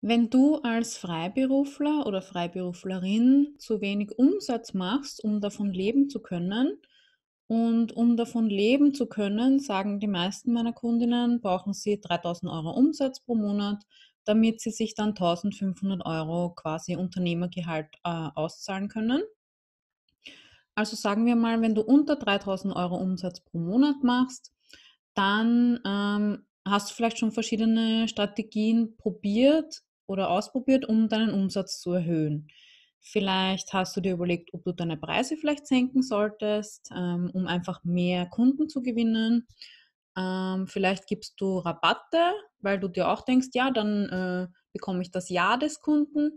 Wenn du als Freiberufler oder Freiberuflerin zu wenig Umsatz machst, um davon leben zu können, und um davon leben zu können, sagen die meisten meiner Kundinnen, brauchen sie 3000 Euro Umsatz pro Monat, damit sie sich dann 1500 Euro quasi Unternehmergehalt äh, auszahlen können. Also sagen wir mal, wenn du unter 3000 Euro Umsatz pro Monat machst, dann ähm, hast du vielleicht schon verschiedene Strategien probiert, oder ausprobiert, um deinen Umsatz zu erhöhen. Vielleicht hast du dir überlegt, ob du deine Preise vielleicht senken solltest, ähm, um einfach mehr Kunden zu gewinnen. Ähm, vielleicht gibst du Rabatte, weil du dir auch denkst, ja, dann äh, bekomme ich das Ja des Kunden.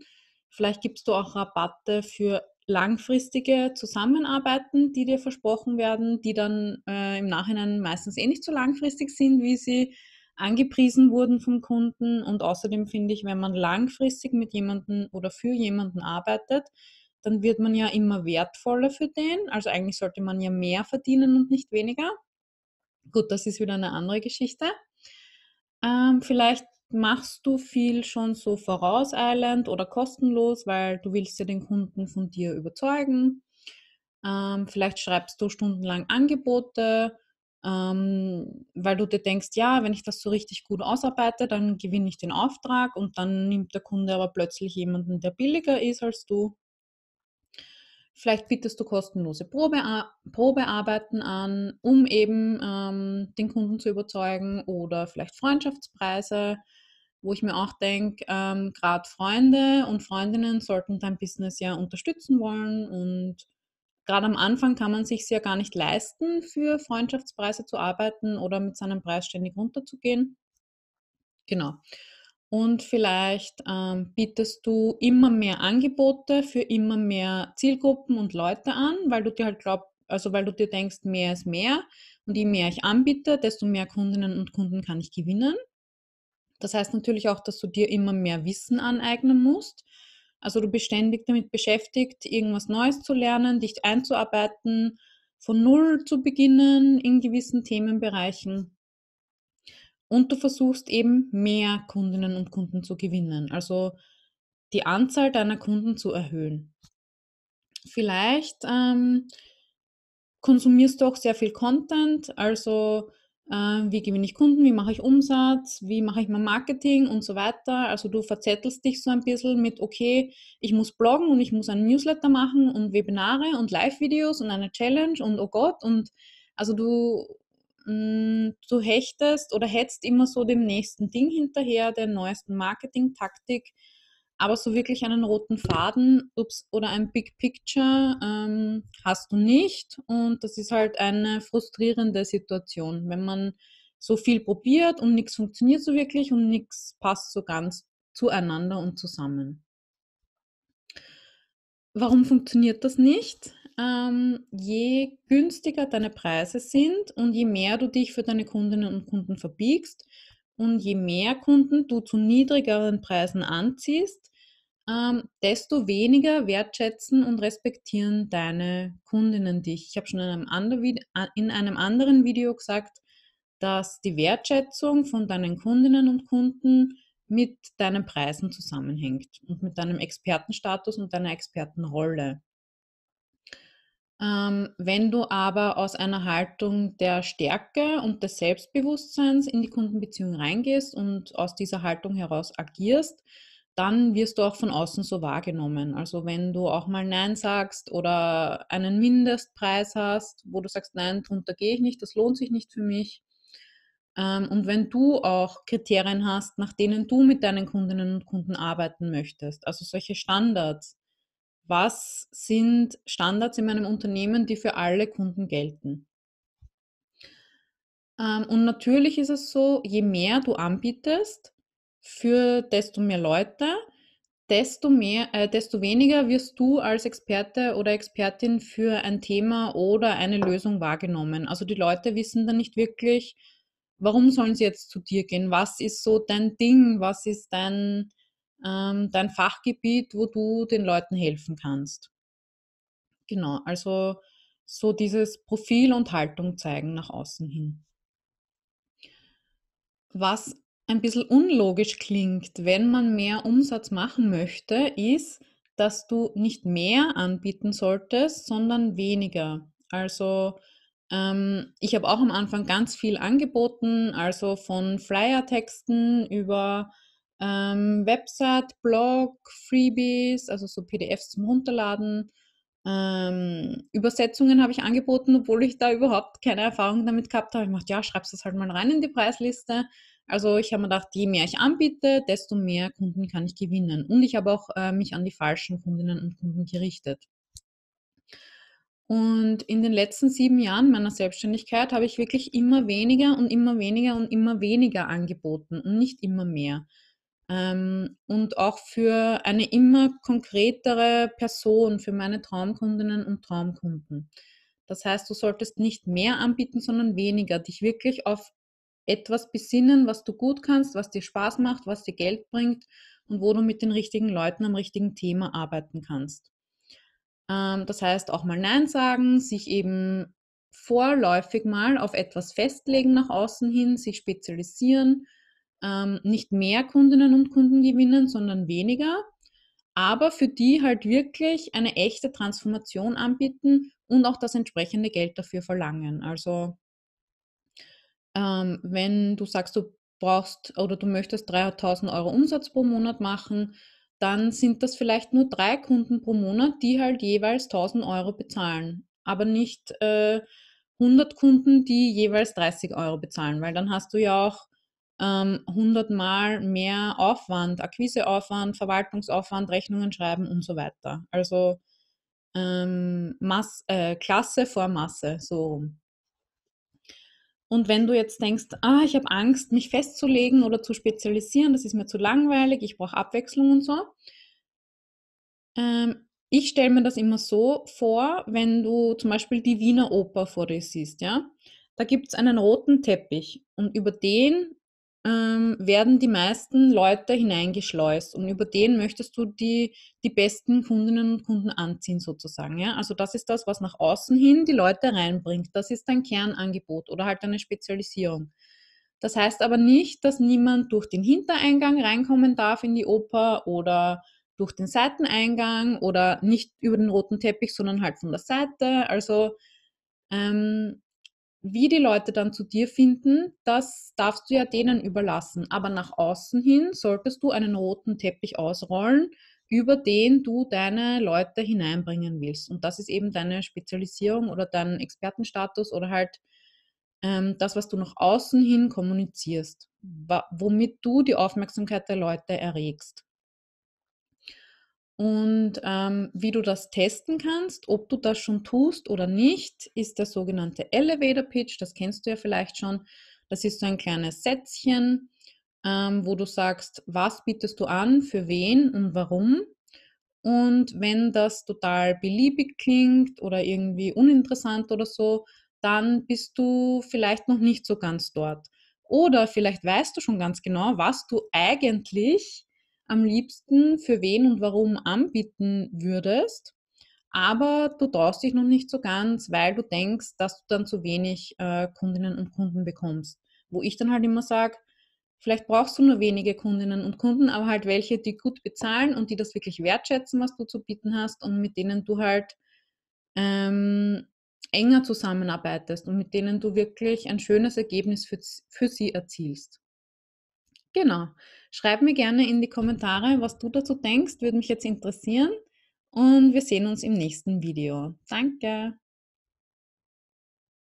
Vielleicht gibst du auch Rabatte für langfristige Zusammenarbeiten, die dir versprochen werden, die dann äh, im Nachhinein meistens eh nicht so langfristig sind, wie sie angepriesen wurden vom Kunden. Und außerdem finde ich, wenn man langfristig mit jemandem oder für jemanden arbeitet, dann wird man ja immer wertvoller für den. Also eigentlich sollte man ja mehr verdienen und nicht weniger. Gut, das ist wieder eine andere Geschichte. Ähm, vielleicht machst du viel schon so vorauseilend oder kostenlos, weil du willst ja den Kunden von dir überzeugen. Ähm, vielleicht schreibst du stundenlang Angebote ähm, weil du dir denkst, ja, wenn ich das so richtig gut ausarbeite, dann gewinne ich den Auftrag und dann nimmt der Kunde aber plötzlich jemanden, der billiger ist als du. Vielleicht bietest du kostenlose Probea Probearbeiten an, um eben ähm, den Kunden zu überzeugen oder vielleicht Freundschaftspreise, wo ich mir auch denke, ähm, gerade Freunde und Freundinnen sollten dein Business ja unterstützen wollen und gerade am Anfang kann man sich ja gar nicht leisten, für Freundschaftspreise zu arbeiten oder mit seinem Preis ständig runterzugehen. Genau. Und vielleicht ähm, bietest du immer mehr Angebote für immer mehr Zielgruppen und Leute an, weil du dir halt glaubst, also weil du dir denkst, mehr ist mehr und je mehr ich anbiete, desto mehr Kundinnen und Kunden kann ich gewinnen. Das heißt natürlich auch, dass du dir immer mehr Wissen aneignen musst also du bist ständig damit beschäftigt, irgendwas Neues zu lernen, dich einzuarbeiten, von Null zu beginnen in gewissen Themenbereichen. Und du versuchst eben mehr Kundinnen und Kunden zu gewinnen, also die Anzahl deiner Kunden zu erhöhen. Vielleicht ähm, konsumierst du auch sehr viel Content, also ähm, wie gewinne ich Kunden, wie mache ich Umsatz, wie mache ich mein Marketing und so weiter. Also du verzettelst dich so ein bisschen mit, okay, ich muss bloggen und ich muss einen Newsletter machen und Webinare und Live-Videos und eine Challenge und oh Gott. Und also du, mh, mm, du hechtest oder hetzt immer so dem nächsten Ding hinterher, der neuesten Marketing-Taktik aber so wirklich einen roten Faden ups, oder ein Big Picture ähm, hast du nicht. Und das ist halt eine frustrierende Situation, wenn man so viel probiert und nichts funktioniert so wirklich und nichts passt so ganz zueinander und zusammen. Warum funktioniert das nicht? Ähm, je günstiger deine Preise sind und je mehr du dich für deine Kundinnen und Kunden verbiegst und je mehr Kunden du zu niedrigeren Preisen anziehst, ähm, desto weniger wertschätzen und respektieren deine Kundinnen dich. Ich habe schon in einem, anderen, in einem anderen Video gesagt, dass die Wertschätzung von deinen Kundinnen und Kunden mit deinen Preisen zusammenhängt und mit deinem Expertenstatus und deiner Expertenrolle. Ähm, wenn du aber aus einer Haltung der Stärke und des Selbstbewusstseins in die Kundenbeziehung reingehst und aus dieser Haltung heraus agierst, dann wirst du auch von außen so wahrgenommen. Also wenn du auch mal Nein sagst oder einen Mindestpreis hast, wo du sagst, nein, drunter gehe ich nicht, das lohnt sich nicht für mich. Ähm, und wenn du auch Kriterien hast, nach denen du mit deinen Kundinnen und Kunden arbeiten möchtest, also solche Standards, was sind Standards in meinem Unternehmen, die für alle Kunden gelten? Ähm, und natürlich ist es so, je mehr du anbietest, für desto mehr Leute, desto, mehr, äh, desto weniger wirst du als Experte oder Expertin für ein Thema oder eine Lösung wahrgenommen. Also die Leute wissen dann nicht wirklich, warum sollen sie jetzt zu dir gehen? Was ist so dein Ding? Was ist dein, ähm, dein Fachgebiet, wo du den Leuten helfen kannst? Genau, also so dieses Profil und Haltung zeigen nach außen hin. Was ein bisschen unlogisch klingt, wenn man mehr Umsatz machen möchte, ist, dass du nicht mehr anbieten solltest, sondern weniger. Also ähm, ich habe auch am Anfang ganz viel angeboten, also von Flyer-Texten über ähm, Website, Blog, Freebies, also so PDFs zum Runterladen ähm, Übersetzungen habe ich angeboten, obwohl ich da überhaupt keine Erfahrung damit gehabt habe. Ich dachte, ja, schreibst das halt mal rein in die Preisliste. Also ich habe mir gedacht, je mehr ich anbiete, desto mehr Kunden kann ich gewinnen. Und ich habe auch äh, mich an die falschen Kundinnen und Kunden gerichtet. Und in den letzten sieben Jahren meiner Selbstständigkeit habe ich wirklich immer weniger und immer weniger und immer weniger angeboten und nicht immer mehr. Ähm, und auch für eine immer konkretere Person, für meine Traumkundinnen und Traumkunden. Das heißt, du solltest nicht mehr anbieten, sondern weniger. Dich wirklich auf etwas besinnen, was du gut kannst, was dir Spaß macht, was dir Geld bringt und wo du mit den richtigen Leuten am richtigen Thema arbeiten kannst. Ähm, das heißt, auch mal Nein sagen, sich eben vorläufig mal auf etwas festlegen nach außen hin, sich spezialisieren ähm, nicht mehr Kundinnen und Kunden gewinnen, sondern weniger, aber für die halt wirklich eine echte Transformation anbieten und auch das entsprechende Geld dafür verlangen. Also ähm, wenn du sagst, du brauchst oder du möchtest 3.000 Euro Umsatz pro Monat machen, dann sind das vielleicht nur drei Kunden pro Monat, die halt jeweils 1000 Euro bezahlen, aber nicht äh, 100 Kunden, die jeweils 30 Euro bezahlen, weil dann hast du ja auch 100 ähm, Mal mehr Aufwand, Akquiseaufwand, Verwaltungsaufwand, Rechnungen schreiben und so weiter. Also ähm, Masse, äh, Klasse vor Masse, so. Und wenn du jetzt denkst, ah, ich habe Angst, mich festzulegen oder zu spezialisieren, das ist mir zu langweilig, ich brauche Abwechslung und so. Ähm, ich stelle mir das immer so vor, wenn du zum Beispiel die Wiener Oper vor dir siehst, ja. Da gibt es einen roten Teppich und über den ähm, werden die meisten Leute hineingeschleust und über den möchtest du die, die besten Kundinnen und Kunden anziehen sozusagen. Ja? Also das ist das, was nach außen hin die Leute reinbringt. Das ist dein Kernangebot oder halt eine Spezialisierung. Das heißt aber nicht, dass niemand durch den Hintereingang reinkommen darf in die Oper oder durch den Seiteneingang oder nicht über den roten Teppich, sondern halt von der Seite. Also ähm, wie die Leute dann zu dir finden, das darfst du ja denen überlassen. Aber nach außen hin solltest du einen roten Teppich ausrollen, über den du deine Leute hineinbringen willst. Und das ist eben deine Spezialisierung oder dein Expertenstatus oder halt ähm, das, was du nach außen hin kommunizierst, womit du die Aufmerksamkeit der Leute erregst. Und ähm, wie du das testen kannst, ob du das schon tust oder nicht, ist der sogenannte Elevator Pitch. Das kennst du ja vielleicht schon. Das ist so ein kleines Sätzchen, ähm, wo du sagst, was bietest du an, für wen und warum. Und wenn das total beliebig klingt oder irgendwie uninteressant oder so, dann bist du vielleicht noch nicht so ganz dort. Oder vielleicht weißt du schon ganz genau, was du eigentlich am liebsten für wen und warum anbieten würdest, aber du traust dich noch nicht so ganz, weil du denkst, dass du dann zu wenig äh, Kundinnen und Kunden bekommst. Wo ich dann halt immer sage, vielleicht brauchst du nur wenige Kundinnen und Kunden, aber halt welche, die gut bezahlen und die das wirklich wertschätzen, was du zu bieten hast und mit denen du halt ähm, enger zusammenarbeitest und mit denen du wirklich ein schönes Ergebnis für, für sie erzielst. Genau. Schreib mir gerne in die Kommentare, was du dazu denkst, würde mich jetzt interessieren. Und wir sehen uns im nächsten Video. Danke!